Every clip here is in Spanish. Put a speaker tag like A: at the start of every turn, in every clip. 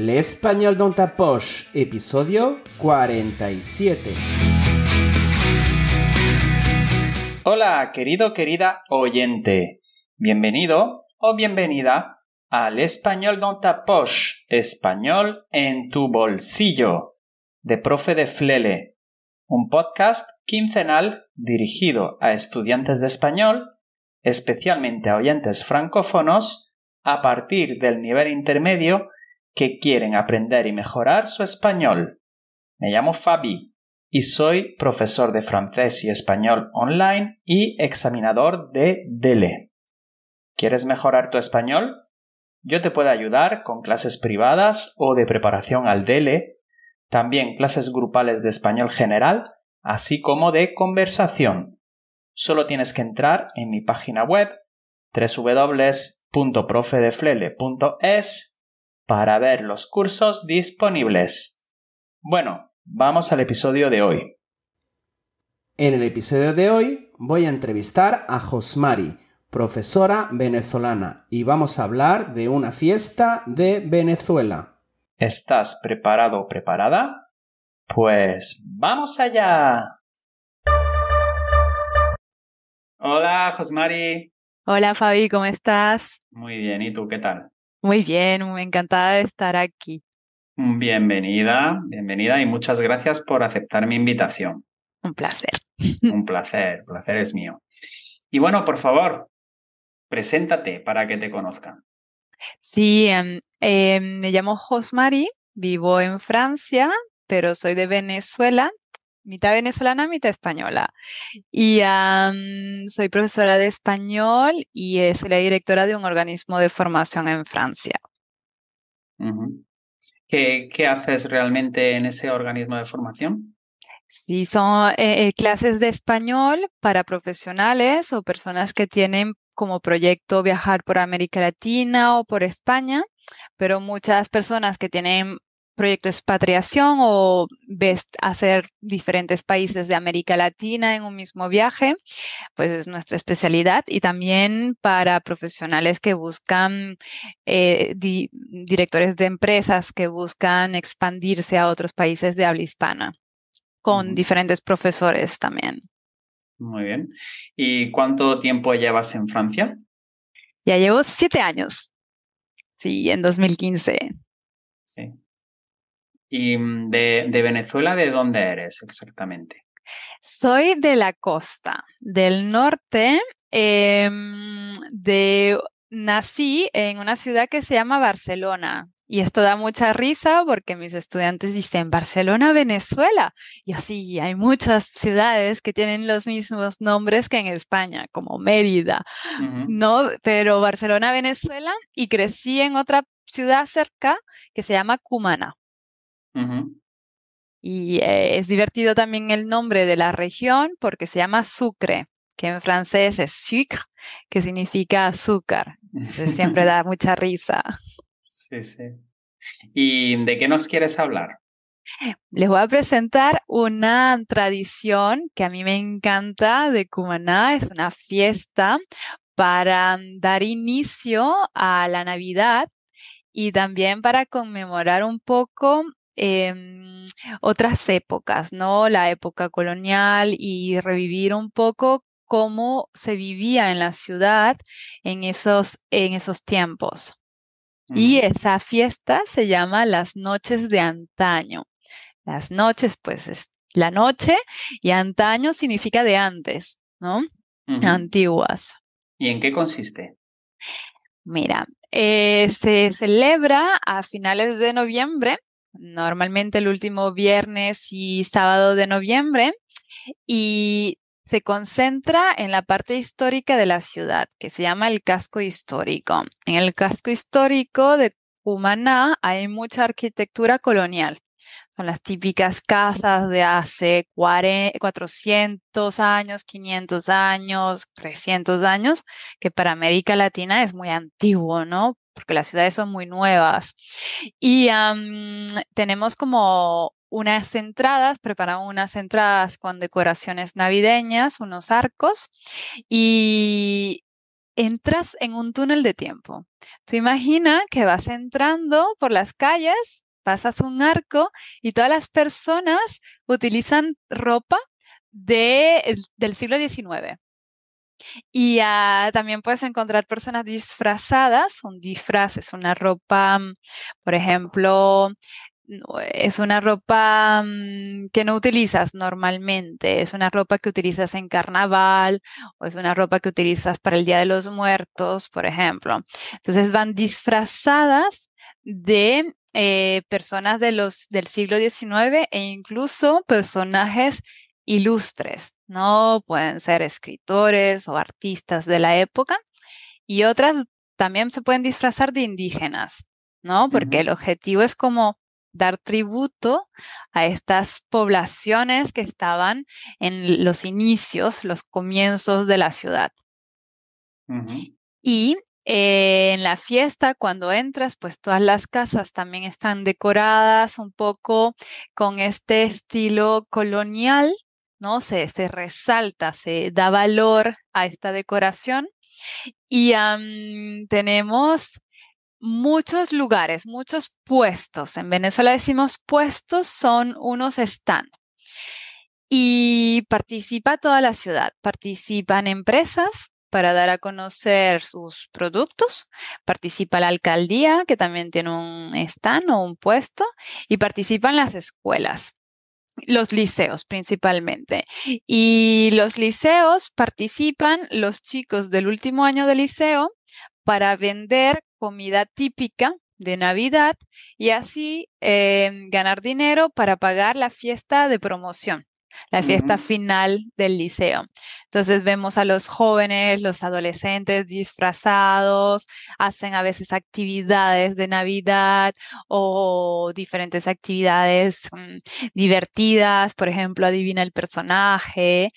A: El Español Don episodio 47. Hola, querido, querida oyente. Bienvenido o bienvenida al Español Don ta español en tu bolsillo, de Profe de Flele, un podcast quincenal dirigido a estudiantes de español, especialmente a oyentes francófonos, a partir del nivel intermedio que quieren aprender y mejorar su español. Me llamo Fabi y soy profesor de francés y español online y examinador de DELE. ¿Quieres mejorar tu español? Yo te puedo ayudar con clases privadas o de preparación al DELE, también clases grupales de español general, así como de conversación. Solo tienes que entrar en mi página web www.profedeflele.es para ver los cursos disponibles. Bueno, vamos al episodio de hoy. En el episodio de hoy voy a entrevistar a Josmari, profesora venezolana, y vamos a hablar de una fiesta de Venezuela. ¿Estás preparado o preparada? Pues vamos allá. Hola, Josmari.
B: Hola, Fabi, ¿cómo estás?
A: Muy bien, ¿y tú qué tal?
B: Muy bien, encantada de estar aquí.
A: Bienvenida, bienvenida y muchas gracias por aceptar mi invitación. Un placer. Un placer, placer es mío. Y bueno, por favor, preséntate para que te conozcan.
B: Sí, em, em, me llamo Josmari, vivo en Francia, pero soy de Venezuela mitad venezolana, mitad española. Y soy profesora de español y eh, soy la directora de un organismo de formación en Francia.
A: ¿Qué, haces realmente en ese organismo de formación?
B: Sí, son eh, eh, clases de español para profesionales o personas que tienen como proyecto viajar por América Latina o por España, pero muchas personas que tienen proyecto de expatriación o ves hacer diferentes países de América Latina en un mismo viaje, pues es nuestra especialidad y también para profesionales que buscan eh, directores de empresas que buscan expandirse a otros países de habla hispana con diferentes profesores
A: también. Muy bien. ¿Y cuánto tiempo llevas en Francia?
B: Ya llevo siete años. Sí, en 2015. Sí.
A: ¿Y mm, de, Venezuela de dónde eres exactamente?
B: Soy de la costa, del norte, em, de, nací en una ciudad que se llama Barcelona. Y esto da mucha risa porque mis estudiantes dicen Barcelona, Venezuela. Y así hay muchas ciudades que tienen los mismos nombres que en España, como Mérida, ¿no? Pero Barcelona, Venezuela. Y crecí en otra ciudad cerca que se llama Cumana. Y eh, es divertido también el nombre de la región porque se llama Sucre, que en francés es sucre, que significa azúcar. siempre da mucha risa.
A: Sí, sí. ¿Y de qué nos quieres hablar?
B: Les voy a presentar una tradición que a mí me encanta de Cumaná. Es una fiesta para mm, dar inicio a la Navidad y también para conmemorar un poco Em, otras épocas, ¿no? La época colonial y revivir un poco cómo se vivía en la ciudad en esos, en esos tiempos. Y esa fiesta se llama las noches de antaño. Las noches, pues es la noche y antaño significa de antes, ¿no? Antiguas.
A: ¿Y en qué consiste?
B: Mira, eh, se celebra a finales de noviembre normalmente el último viernes y sábado de noviembre y se concentra en la parte histórica de la ciudad, que se llama el casco histórico. En el casco histórico de Cumaná hay mucha arquitectura colonial. Son las típicas casas de hace 400 años, 500 años, 300 años, que para América Latina es muy antiguo, ¿no? porque las ciudades son muy nuevas. Y tenemos como unas entradas, preparamos unas entradas con decoraciones navideñas, unos arcos, y entras en un túnel de tiempo. Tú imagina que vas entrando por las calles, pasas un arco y todas las personas utilizan ropa del siglo XIX. Y ah, también puedes encontrar personas disfrazadas, un disfraz es una ropa, mm, por ejemplo, es una ropa mm, que no utilizas normalmente, es una ropa que utilizas en carnaval o es una ropa que utilizas para el Día de los Muertos, por ejemplo. Entonces van disfrazadas de eh, personas de los, del siglo XIX e incluso personajes ilustres, ¿no? Pueden ser escritores o artistas de la época y otras también se pueden disfrazar de indígenas, ¿no? Porque el objetivo es como dar tributo a estas poblaciones que estaban en los inicios, los comienzos de la ciudad. Y eh, en la fiesta, cuando entras, pues todas las casas también están decoradas un poco con este estilo colonial, ¿no? Se, resalta, se da valor a esta decoración. Y tenemos muchos lugares, muchos puestos. En Venezuela decimos puestos, son unos stands Y participa toda la ciudad. Participan empresas para dar a conocer sus productos, participa la alcaldía, que también tiene un stand o un puesto, y participan las escuelas los liceos principalmente. Y los liceos participan los chicos del último año de liceo para vender comida típica de Navidad y así em, ganar dinero para pagar la fiesta de promoción la fiesta final del liceo. Entonces vemos a los jóvenes, los adolescentes disfrazados, hacen a veces actividades de Navidad o diferentes actividades mm, divertidas, por ejemplo, adivina el personaje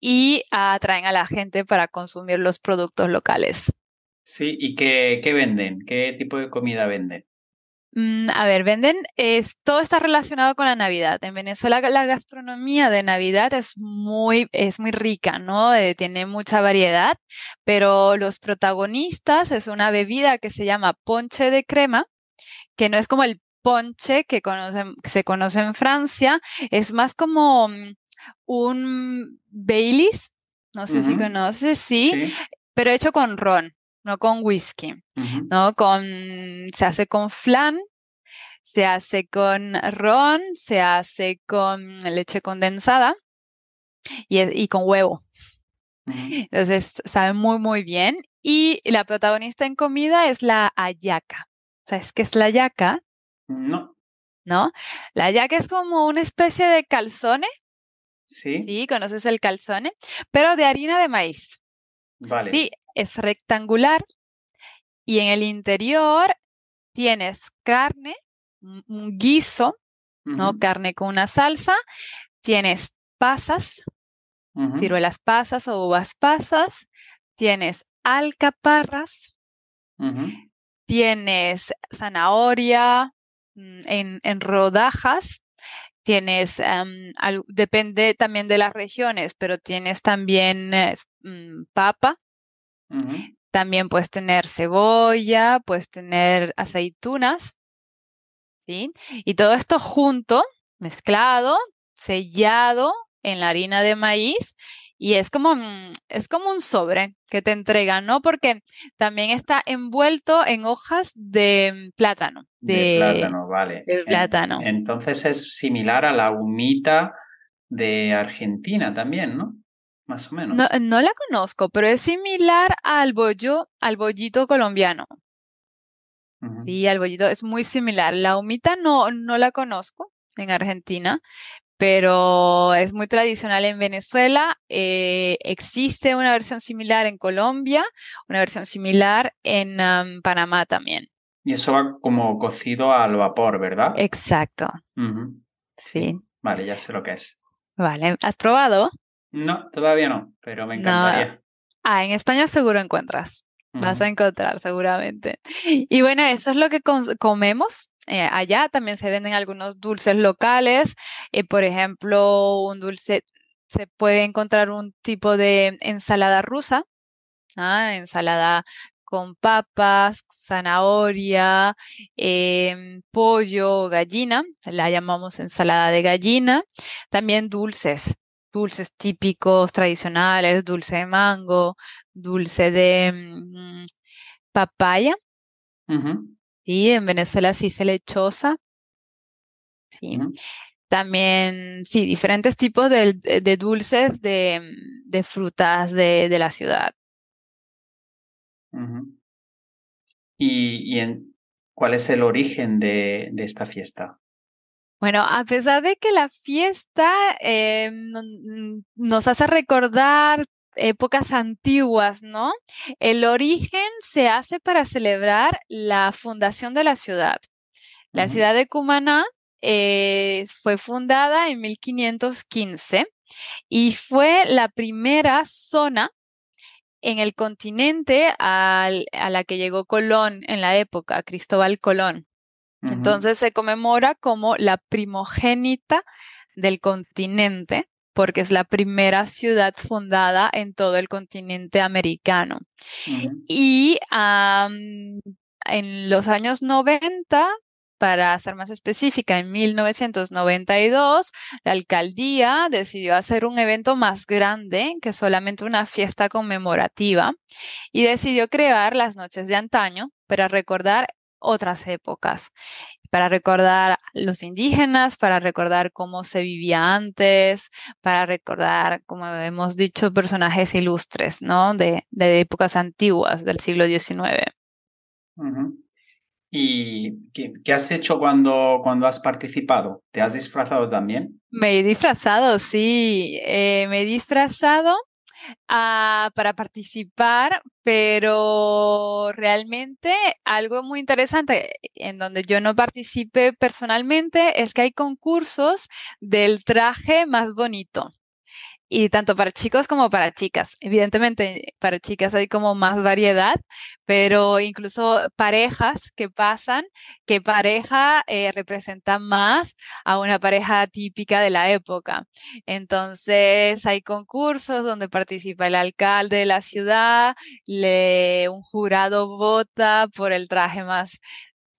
B: y atraen a la gente para consumir los productos locales.
A: Sí, ¿y qué venden? ¿Qué tipo de comida venden?
B: Mm, a ver, venden, es, todo está relacionado con la Navidad. En Venezuela la gastronomía de Navidad es muy, es muy rica, ¿no? Eh, tiene mucha variedad, pero los protagonistas es una bebida que se llama ponche de crema, que no es como el ponche que, se conoce en Francia, es más como mm, un Baileys, no sé si conoces, sí, pero hecho con ron no con whisky, ¿no? Con, se hace con flan, se hace con ron, se hace con leche condensada y, y con huevo. Entonces sabe muy muy bien y la protagonista en comida es la ayaca. ¿Sabes qué es la ayaca? No. ¿No? La ayaca es como una especie de calzone. Sí. Sí, conoces el calzone, pero de harina de maíz. Sí, es rectangular y en el interior tienes carne, un guiso, ¿no? Carne con una salsa, tienes pasas, ciruelas pasas o uvas pasas, tienes alcaparras, tienes zanahoria mm, en rodajas, tienes, em, depende también de las regiones, pero tienes también eh, mm, papa, también puedes tener cebolla, puedes tener aceitunas, ¿sí? Y todo esto junto, mezclado, sellado en la harina de maíz y es como, mm, es como un sobre que te entrega, ¿no? Porque también está envuelto en hojas de plátano. De, plátano,
A: vale. De plátano. entonces es similar a la humita de Argentina también, ¿no? Más o menos.
B: No, la conozco, pero es similar al bollo, al bollito colombiano. Sí, al bollito es muy similar. La humita no, no la conozco en Argentina, pero es muy tradicional en Venezuela. Eh, existe una versión similar en Colombia, una versión similar en Panamá también.
A: Y eso va como cocido al vapor, ¿verdad?
B: Exacto.
A: Sí. Vale, ya sé lo que es.
B: Vale, ¿has probado?
A: No, todavía no, pero me encantaría.
B: Ah, en España seguro encuentras. Vas a encontrar seguramente. Y bueno, eso es lo que comemos eh, allá. También se venden algunos dulces locales, eh, por ejemplo, un dulce, se puede encontrar un tipo de ensalada rusa, ¿ah? ensalada con papas, zanahoria, eh, pollo, gallina, la llamamos ensalada de gallina, también dulces, dulces típicos, tradicionales, dulce de mango, dulce de mm, papaya, Sí, en Venezuela sí se lechosa. Sí. También, sí, diferentes tipos de, dulces de, frutas de, la ciudad.
A: ¿Y, en, cuál es el origen de, esta fiesta?
B: Bueno, a pesar de que la fiesta eh, nos hace recordar épocas antiguas, ¿no? El origen se hace para celebrar la fundación de la ciudad. La ciudad de Cumaná eh, fue fundada en 1515 y fue la primera zona en el continente a la que llegó Colón en la época, Cristóbal Colón. Entonces se conmemora como la primogénita del continente porque es la primera ciudad fundada en todo el continente americano. Y en los años 90, para ser más específica, en 1992, la alcaldía decidió hacer un evento más grande que solamente una fiesta conmemorativa y decidió crear las noches de antaño para recordar otras épocas para recordar los indígenas, para recordar cómo se vivía antes, para recordar, como hemos dicho, personajes ilustres, ¿no? De, épocas antiguas del siglo XIX.
A: ¿Y qué, has hecho cuando, cuando has participado? ¿Te has disfrazado también?
B: Me he disfrazado, sí. Eh, me he disfrazado Ah, para participar, pero realmente algo muy interesante en donde yo no participé personalmente es que hay concursos del traje más bonito y tanto para chicos como para chicas. Evidentemente, para chicas hay como más variedad, pero incluso parejas que pasan, que pareja eh, representa más a una pareja típica de la época. Entonces, hay concursos donde participa el alcalde de la ciudad, le, un jurado vota por el traje más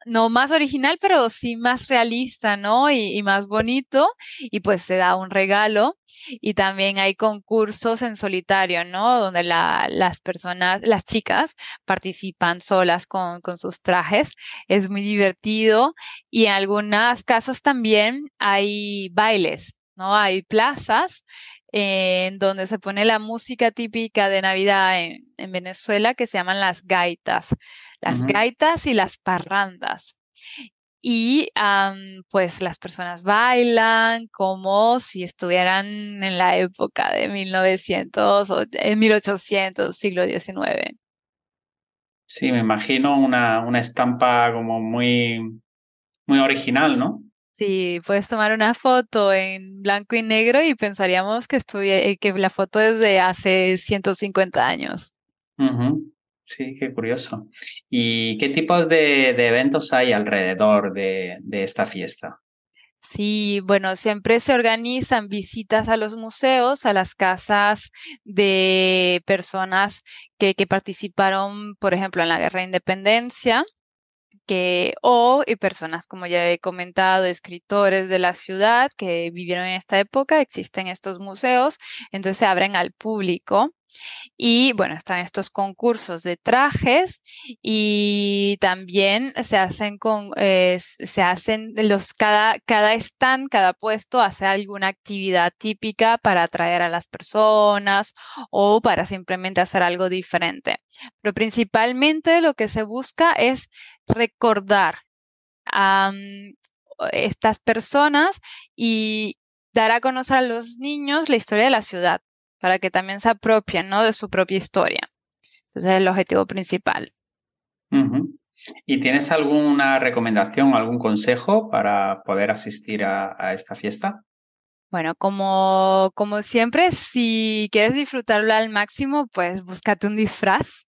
B: no más original, pero sí más realista, ¿no? Y, más bonito. Y pues se da un regalo. Y también hay concursos en solitario, ¿no? Donde las personas, las chicas participan solas con, con sus trajes. Es muy divertido. Y en algunos casos también hay bailes, ¿no? Hay plazas en donde se pone la música típica de Navidad en, Venezuela que se llaman las gaitas, las gaitas y las parrandas. Y pues las personas bailan como si estuvieran en la época de 1900 o en 1800, siglo XIX.
A: Sí, me imagino una, una estampa como muy, muy original, ¿no?
B: Sí, puedes tomar una foto en blanco y negro y pensaríamos que, que la foto es de hace 150 años.
A: Sí, qué curioso. ¿Y qué tipos de, eventos hay alrededor de, de esta fiesta?
B: Sí, bueno, siempre se organizan visitas a los museos, a las casas de personas que, que participaron, por ejemplo, en la Guerra de Independencia, que, o y personas como ya he comentado, escritores de la ciudad que vivieron en esta época, existen estos museos, entonces se abren al público y bueno, están estos concursos de trajes y también se hacen eh, se hacen los, cada, cada stand, cada puesto hace alguna actividad típica para atraer a las personas o para simplemente hacer algo diferente. Pero principalmente lo que se busca es recordar a estas personas y dar a conocer a los niños la historia de la ciudad para que también se apropien ¿no? de su propia historia. Entonces es el objetivo principal.
A: ¿Y tienes alguna recomendación, algún consejo para poder asistir a, esta fiesta?
B: Bueno, como, como siempre, si quieres disfrutarlo al máximo, pues búscate un disfraz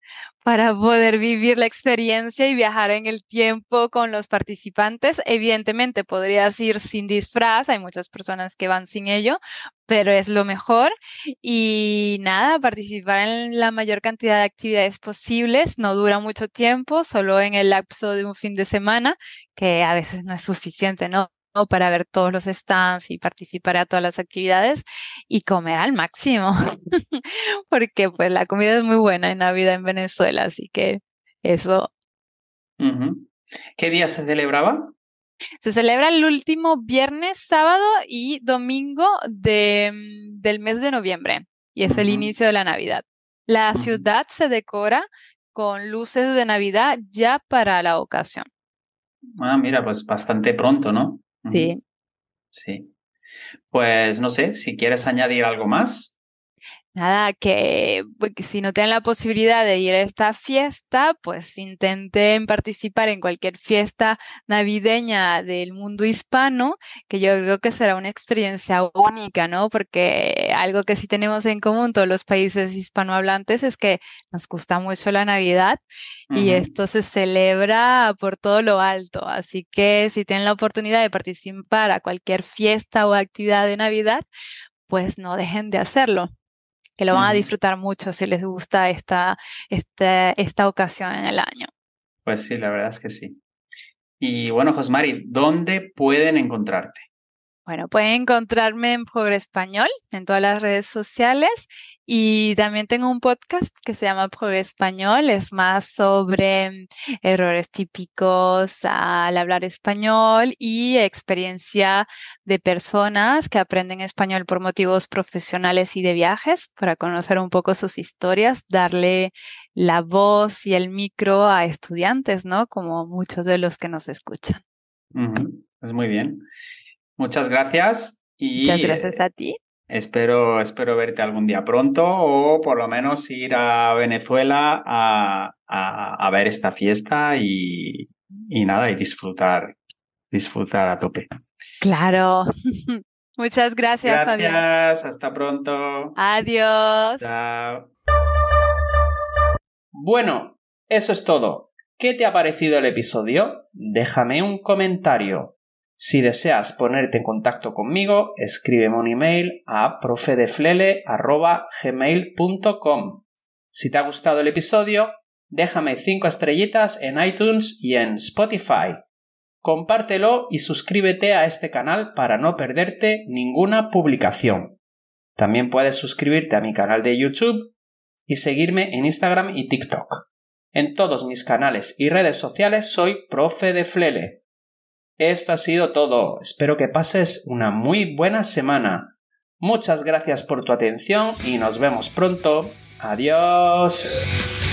B: para poder vivir la experiencia y viajar en el tiempo con los participantes. Evidentemente podrías ir sin disfraz, hay muchas personas que van sin ello, pero es lo mejor. Y nada, participar en la mayor cantidad de actividades posibles, no dura mucho tiempo, solo en el lapso de un fin de semana, que a veces no es suficiente, ¿no? para ver todos los stands y participar a todas las actividades y comer al máximo, porque pues la comida es muy buena en Navidad en Venezuela, así que eso.
A: ¿Qué día se celebraba?
B: Se celebra el último viernes, sábado y domingo de, mm, del mes de noviembre y es el inicio de la Navidad. La ciudad se decora con luces de Navidad ya para la ocasión.
A: Ah, mira, pues bastante pronto, ¿no? Sí. Sí. Pues no sé, si quieres añadir algo más
B: nada, pues, que si no tienen la posibilidad de ir a esta fiesta, pues intenten participar en cualquier fiesta navideña del mundo hispano, que yo creo que será una experiencia única, ¿no? Porque algo que sí tenemos en común todos los países hispanohablantes es que nos gusta mucho la Navidad y esto se celebra por todo lo alto. Así que si tienen la oportunidad de participar a cualquier fiesta o actividad de Navidad, pues no dejen de hacerlo que lo van a disfrutar mucho si les gusta esta, esta, esta ocasión en el año.
A: Pues sí, la verdad es que sí. Y bueno, Josmari, ¿dónde pueden encontrarte?
B: Bueno, pueden encontrarme en Progre Español en todas las redes sociales y también tengo un podcast que se llama Progre Español. Es más sobre mm, errores típicos al hablar español y experiencia de personas que aprenden español por motivos profesionales y de viajes para conocer un poco sus historias, darle la voz y el micro a estudiantes, ¿no? Como muchos de los que nos escuchan.
A: es pues muy bien. Muchas gracias. Y Muchas gracias a ti. Espero, verte algún día pronto o por lo menos ir a Venezuela a, ver esta fiesta y, y nada, y disfrutar, disfrutar a tope. Claro.
B: Muchas gracias, Fabián.
A: Gracias, hasta pronto.
B: Adiós.
A: Chao. Bueno, eso es todo. ¿Qué te ha parecido el episodio? Déjame un comentario si deseas ponerte en contacto conmigo, escríbeme un email a profedeflele.gmail.com. Si te ha gustado el episodio, déjame 5 estrellitas en iTunes y en Spotify. Compártelo y suscríbete a este canal para no perderte ninguna publicación. También puedes suscribirte a mi canal de YouTube y seguirme en Instagram y TikTok. En todos mis canales y redes sociales soy profe de Flele. Esto ha sido todo. Espero que pases una muy buena semana. Muchas gracias por tu atención y nos vemos pronto. Adiós.